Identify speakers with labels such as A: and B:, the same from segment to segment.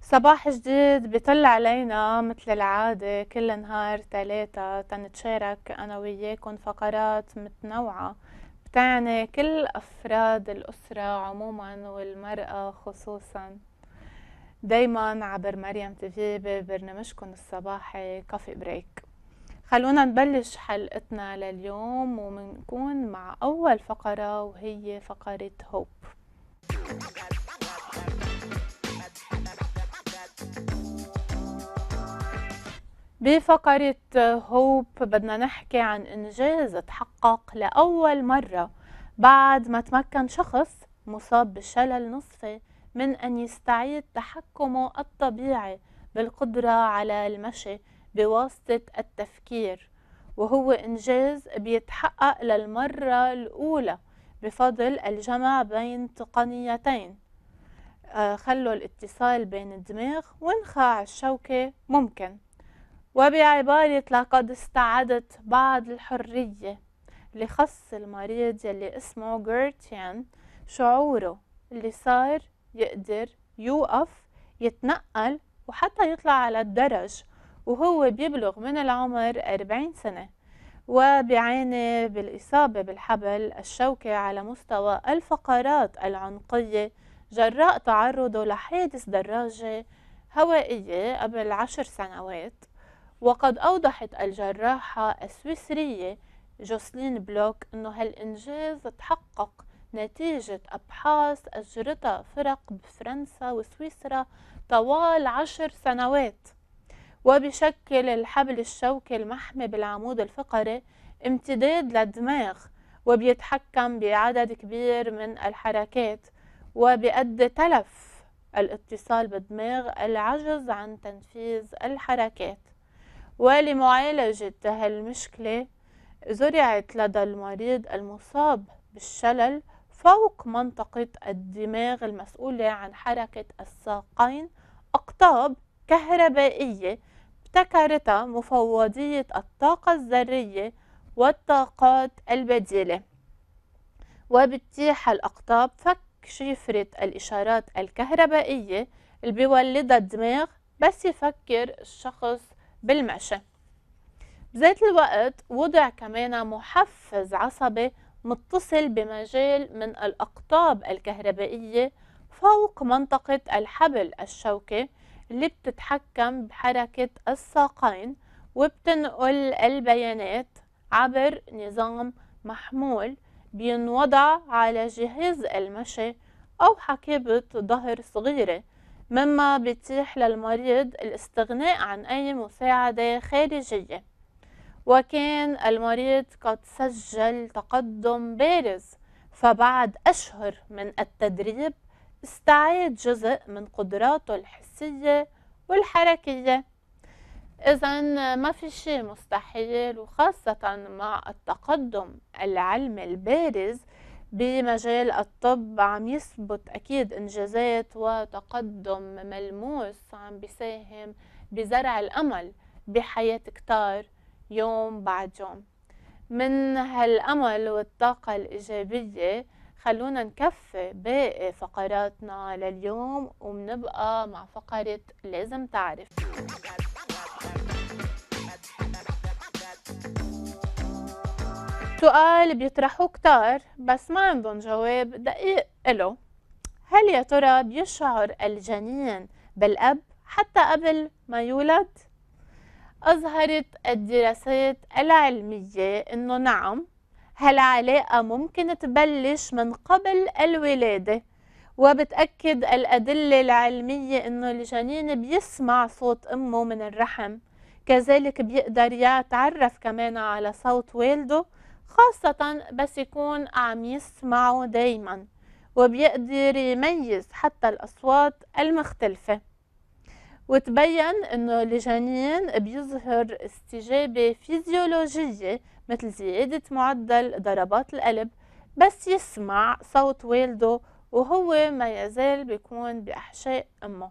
A: صباح جديد بطل علينا مثل العادة كل نهار تلاتة تنتشارك أنا وياكم فقرات متنوعة تعنى كل أفراد الأسرة عموما والمرأة خصوصا دايما عبر مريم تيفي ببرنامجكم الصباحي كافي بريك خلونا نبلش حلقتنا لليوم ومنكون مع أول فقرة وهي فقرة هوب بفقرة هوب بدنا نحكي عن إنجاز تحقق لأول مرة بعد ما تمكن شخص مصاب بالشلل نصفي من أن يستعيد تحكمه الطبيعي بالقدرة على المشي بواسطة التفكير وهو إنجاز بيتحقق للمرة الأولى بفضل الجمع بين تقنيتين آه، خلوا الاتصال بين الدماغ وانخاع الشوكة ممكن وبعبارة لقد استعدت بعض الحرية لخص المريض يلي اسمه جيرتيان شعوره اللي صار يقدر يوقف يتنقل وحتى يطلع على الدرج وهو بيبلغ من العمر 40 سنة وبيعاني بالإصابة بالحبل الشوكي على مستوى الفقرات العنقية جراء تعرضه لحادث دراجة هوائية قبل عشر سنوات وقد أوضحت الجراحة السويسرية جوسلين بلوك أنه هالإنجاز تحقق نتيجة أبحاث أجرتها فرق بفرنسا وسويسرا طوال عشر سنوات وبشكل الحبل الشوكي المحمي بالعمود الفقري امتداد للدماغ وبيتحكم بعدد كبير من الحركات وبيؤدي تلف الاتصال بالدماغ العجز عن تنفيذ الحركات ولمعالجة هالمشكلة زرعت لدى المريض المصاب بالشلل فوق منطقة الدماغ المسؤولة عن حركة الساقين أقطاب كهربائية ابتكرتها مفوضية الطاقة الذرية والطاقات البديلة وبتتيح الأقطاب فك شفرة الإشارات الكهربائية اللي بيولدها الدماغ بس يفكر الشخص بالمشي بذات الوقت وضع كمان محفز عصبي متصل بمجال من الأقطاب الكهربائية فوق منطقة الحبل الشوكي اللي بتتحكم بحركة الساقين وبتنقل البيانات عبر نظام محمول بينوضع على جهاز المشي أو حكيبة ظهر صغيرة مما بيتيح للمريض الاستغناء عن أي مساعدة خارجية وكان المريض قد سجل تقدم بارز فبعد أشهر من التدريب استعاد جزء من قدراته الحسية والحركية إذا ما في شيء مستحيل وخاصة مع التقدم العلمي البارز بمجال الطب عم يثبت أكيد إنجازات وتقدم ملموس عم بيساهم بزرع الأمل بحياة كتار يوم بعد يوم من هالأمل والطاقة الإيجابية خلونا نكفي باقي فقراتنا لليوم وبنبقى مع فقرة لازم تعرف سؤال بيطرحوه كتار بس ما عندهم جواب دقيق إله هل يا ترى بيشعر الجنين بالأب حتى قبل ما يولد؟ أظهرت الدراسات العلمية إنه نعم هالعلاقة ممكن تبلش من قبل الولادة وبتأكد الأدلة العلمية إنه الجنين بيسمع صوت أمه من الرحم كذلك بيقدر يتعرف كمان على صوت والده خاصة بس يكون عم يسمعه دايما وبيقدر يميز حتى الأصوات المختلفة وتبين انه الجنين بيظهر استجابة فيزيولوجية مثل زيادة معدل ضربات القلب بس يسمع صوت والده وهو ما يزال بيكون بأحشاء أمه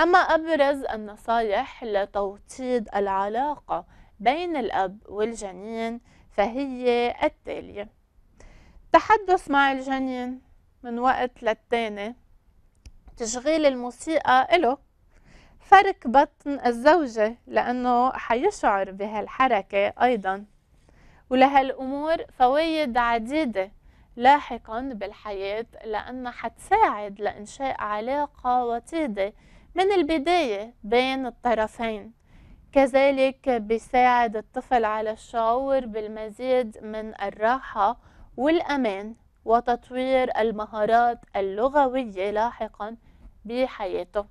A: أما أبرز النصايح لتوطيد العلاقة بين الأب والجنين فهي التالية تحدث مع الجنين من وقت للتاني تشغيل الموسيقى له فرك بطن الزوجة لأنه حيشعر بهالحركة أيضا ولهالأمور فوايد عديدة لاحقا بالحياة لأنها حتساعد لإنشاء علاقة وطيدة من البداية بين الطرفين كذلك بيساعد الطفل على الشعور بالمزيد من الراحة والأمان وتطوير المهارات اللغوية لاحقا بحياته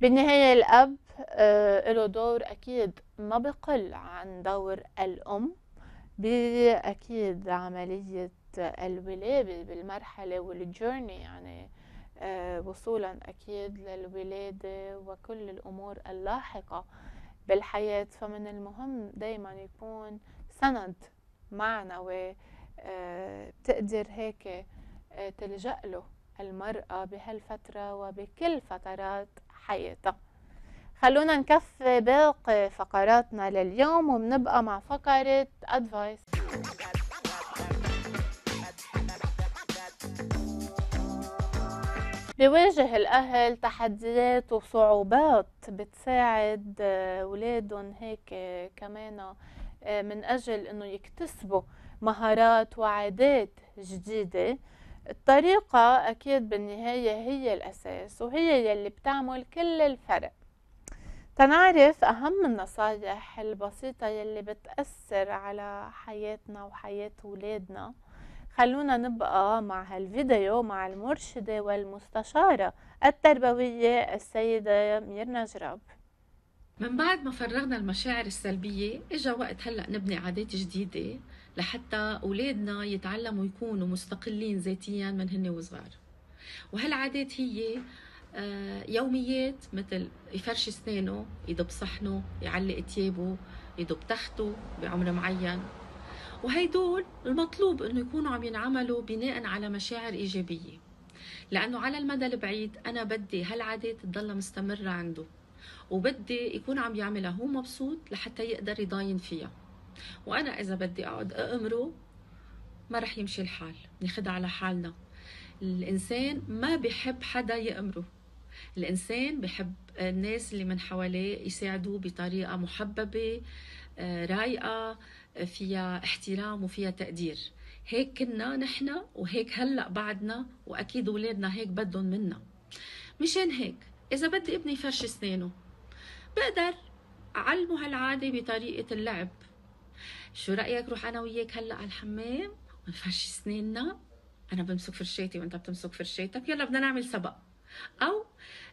A: بالنهاية الأب آه، له دور أكيد ما بقل عن دور الأم بأكيد عملية الولادة بالمرحلة والجيرني يعني آه، وصولا أكيد للولادة وكل الأمور اللاحقة بالحياة فمن المهم دايما يكون سند معنوي آه، بتقدر هيك آه، تلجأ له المرأة بهالفترة وبكل فترات حياتها خلونا نكفي باقي فقراتنا لليوم وبنبقى مع فقرة أدفايس بيواجه الأهل تحديات وصعوبات بتساعد آه، أولادهم هيك آه، كمان آه، من أجل أنه يكتسبوا مهارات وعادات جديدة الطريقة أكيد بالنهاية هي الأساس وهي يلي بتعمل كل الفرق تنعرف أهم النصايح البسيطة يلي بتأثر على حياتنا وحياة ولادنا خلونا نبقى مع هالفيديو مع المرشدة والمستشارة التربوية السيدة ميرنا جراب
B: من بعد ما فرغنا المشاعر السلبية إجا وقت هلأ نبني عادات جديدة لحتى أولادنا يتعلموا يكونوا مستقلين ذاتيا من هن وصغار وهالعادات هي آه، يوميات مثل يفرش اسنانه يدب صحنه يعلق تيابه يدب تخته بعمر معين وهيدول المطلوب انه يكونوا عم ينعملوا بناء على مشاعر ايجابيه لانه على المدى البعيد انا بدي هالعاده تضلها مستمره عنده وبدي يكون عم يعملها هو مبسوط لحتى يقدر يضاين فيها وانا اذا بدي اقعد اامره ما رح يمشي الحال ناخدها على حالنا الانسان ما بحب حدا يامره الانسان بحب الناس اللي من حواليه يساعدوه بطريقه محببه آه، رايقه فيها احترام وفيها تقدير هيك كنا نحن وهيك هلا بعدنا واكيد اولادنا هيك بدهم منا مشان هيك اذا بدي ابني يفرش اسنانه بقدر اعلمه هالعاده بطريقه اللعب شو رايك روح انا وياك هلا على الحمام ونفرش اسناننا انا بمسك فرشاتي وانت بتمسك فرشاتك يلا بدنا نعمل سبق او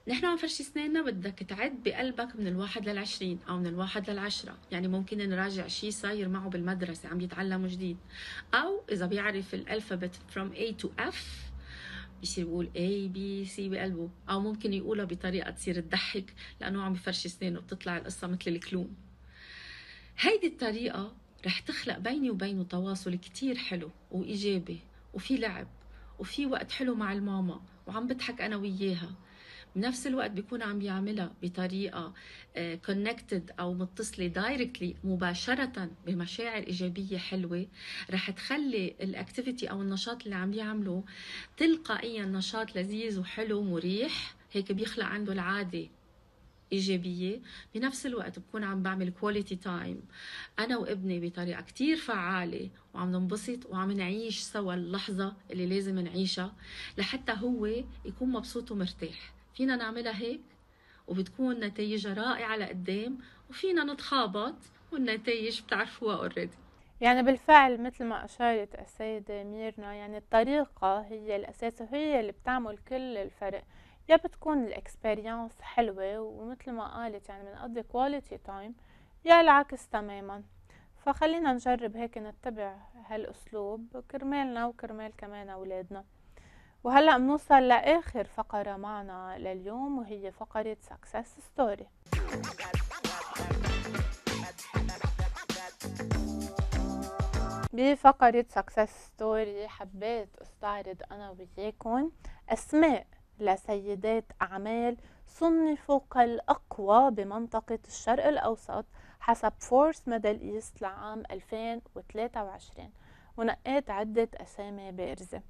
B: نحن عم نفرشي اسناننا بدك تعد بقلبك من الواحد للعشرين او من الواحد للعشرة يعني ممكن نراجع شيء صاير معه بالمدرسة عم يتعلمه جديد او اذا بيعرف الالفابت from A to F بيصير يقول اي بي سي بقلبه او ممكن يقولها بطريقه تصير تضحك لانه عم يفرش اسنانه بتطلع القصه مثل الكلون هيدي الطريقه رح تخلق بيني وبينه تواصل كتير حلو وايجابي وفي لعب وفي وقت حلو مع الماما وعم بضحك انا وياها بنفس الوقت بيكون عم يعملها بطريقه كونكتد آه، او متصله دايركتلي مباشره بمشاعر ايجابيه حلوه رح تخلي الاكتيفيتي او النشاط اللي عم يعمله تلقائيا نشاط لذيذ وحلو ومريح هيك بيخلق عنده العاده ايجابيه بنفس الوقت بكون عم بعمل كواليتي تايم انا وابني بطريقه كتير فعاله وعم ننبسط وعم نعيش سوا اللحظه اللي لازم نعيشها لحتى هو يكون مبسوط ومرتاح فينا نعملها هيك وبتكون نتائجها رائعة لقدام وفينا نتخابط والنتائج بتعرفوها اوريدي
A: يعني بالفعل مثل ما أشارت السيدة ميرنا يعني الطريقة هي الأساس وهي اللي بتعمل كل الفرق يا بتكون الاكسبيرينس حلوة ومثل ما قالت يعني بنقضي كواليتي تايم يا العكس تماما فخلينا نجرب هيك نتبع هالأسلوب كرمالنا وكرمال كمان أولادنا وهلأ بنوصل لآخر فقرة معنا لليوم وهي فقرة سكسس ستوري بفقرة سكسس ستوري حبيت استعرض أنا وياكم أسماء لسيدات أعمال صنفوا كالأقوى بمنطقة الشرق الأوسط حسب فورس ميدل إيست لعام 2023 ونقيت عدة أسامي بارزة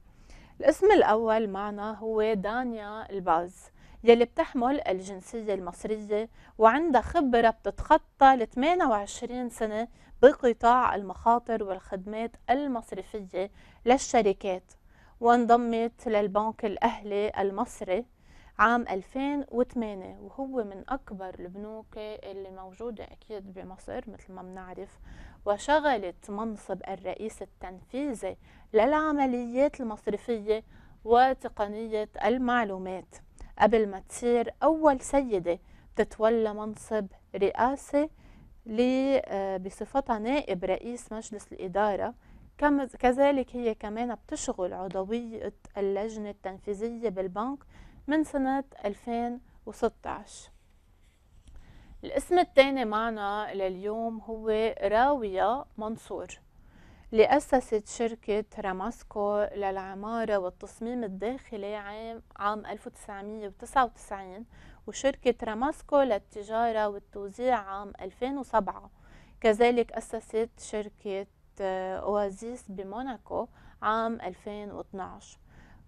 A: الاسم الأول معنا هو دانيا الباز يلي بتحمل الجنسية المصرية وعندها خبرة بتتخطى ل 28 سنة بقطاع المخاطر والخدمات المصرفية للشركات وانضمت للبنك الأهلي المصري عام 2008 وهو من أكبر البنوك اللي موجودة أكيد بمصر مثل ما بنعرف وشغلت منصب الرئيس التنفيذي للعمليات المصرفية وتقنية المعلومات قبل ما تصير أول سيدة تتولى منصب رئاسي آه، بصفتها نائب رئيس مجلس الإدارة كذلك هي كمان بتشغل عضوية اللجنة التنفيذية بالبنك من سنة 2016 الاسم الثاني معنا لليوم هو راوية منصور اللي أسست شركة راماسكو للعمارة والتصميم الداخلي عام عام 1999 وشركة راماسكو للتجارة والتوزيع عام 2007 كذلك أسست شركة آه، أوازيس بموناكو عام 2012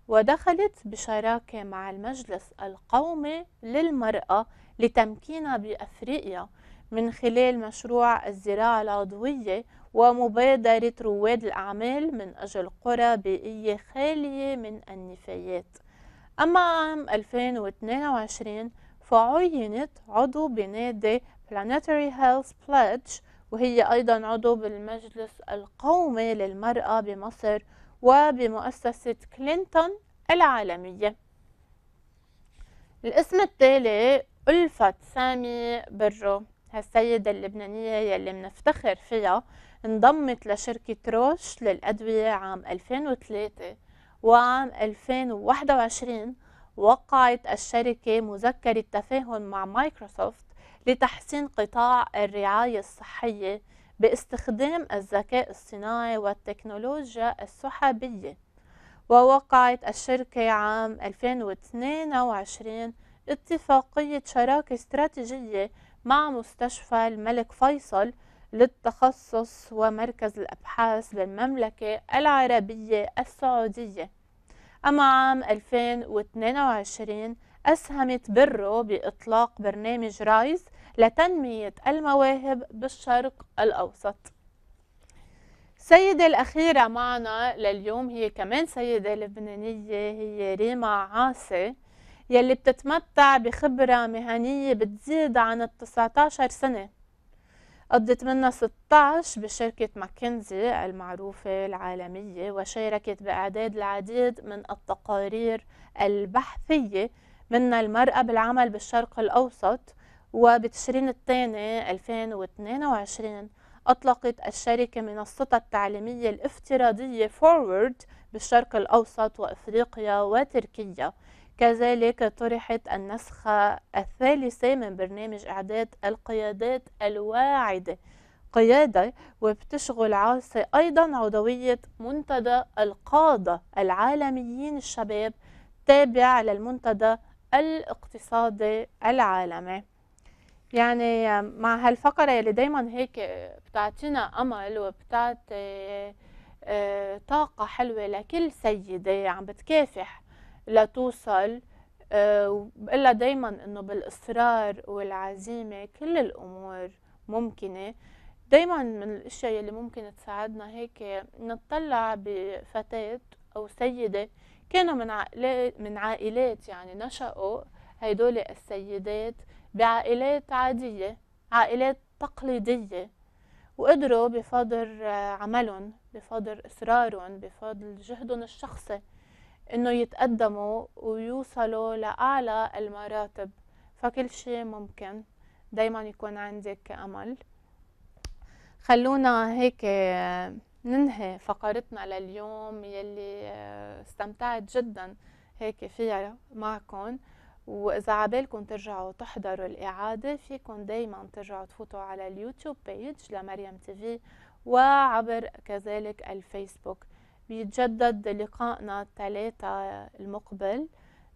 A: ودخلت بشراكة مع المجلس القومي للمرأة لتمكينها بأفريقيا من خلال مشروع الزراعة العضوية ومبادرة رواد الأعمال من أجل قرى بيئية خالية من النفايات أما عام 2022 فعينت عضو بنادي Planetary Health Pledge وهي أيضا عضو بالمجلس القومي للمرأة بمصر وبمؤسسة كلينتون العالمية الاسم التالي ألفت سامي برو هالسيدة اللبنانية يلي منفتخر فيها انضمت لشركة روش للأدوية عام 2003 وعام 2021 وقعت الشركة مذكرة تفاهم مع مايكروسوفت لتحسين قطاع الرعاية الصحية باستخدام الذكاء الصناعي والتكنولوجيا السحابية ووقعت الشركة عام 2022 اتفاقية شراكة استراتيجية مع مستشفى الملك فيصل للتخصص ومركز الأبحاث بالمملكة العربية السعودية أما عام 2022 أسهمت برو بإطلاق برنامج رايز لتنمية المواهب بالشرق الأوسط السيدة الأخيرة معنا لليوم هي كمان سيدة لبنانية هي ريما عاصي يلي بتتمتع بخبرة مهنية بتزيد عن ال 19 سنة قضت منها 16 بشركة ماكنزي المعروفة العالمية وشاركت بإعداد العديد من التقارير البحثية منها المرأة بالعمل بالشرق الأوسط وبتشرين الثاني 2022 أطلقت الشركة منصتها التعليمية الافتراضية فورورد بالشرق الأوسط وإفريقيا وتركيا كذلك طرحت النسخة الثالثة من برنامج إعداد القيادات الواعدة قيادة وبتشغل عاصي أيضا عضوية منتدى القادة العالميين الشباب تابع للمنتدى الاقتصادي العالمي يعني مع هالفقرة اللي دايما هيك بتعطينا أمل وبتعطي آه، آه، طاقة حلوة لكل سيدة عم بتكافح لتوصل آه دايما انه بالاصرار والعزيمة كل الامور ممكنة دايما من الاشياء اللي ممكن تساعدنا هيك نطلع بفتاة او سيدة كانوا من عائلات من عائلات يعني نشأوا هيدول السيدات بعائلات عادية عائلات تقليدية وقدروا بفضل آه، عملهم بفضل إصرارهم بفضل جهدهم الشخصي إنه يتقدموا ويوصلوا لأعلى المراتب فكل شيء ممكن دايما يكون عندك أمل خلونا هيك آه، ننهي فقرتنا لليوم يلي آه، استمتعت جدا هيك فيها معكم واذا عبالكم ترجعوا تحضروا الاعاده فيكم دايما ترجعوا تفوتوا على اليوتيوب بيج لمريم تيفي وعبر كذلك الفيسبوك بيتجدد لقائنا الثلاثة المقبل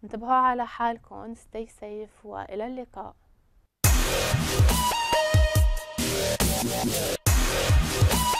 A: انتبهوا على حالكم stay safe وإلى اللقاء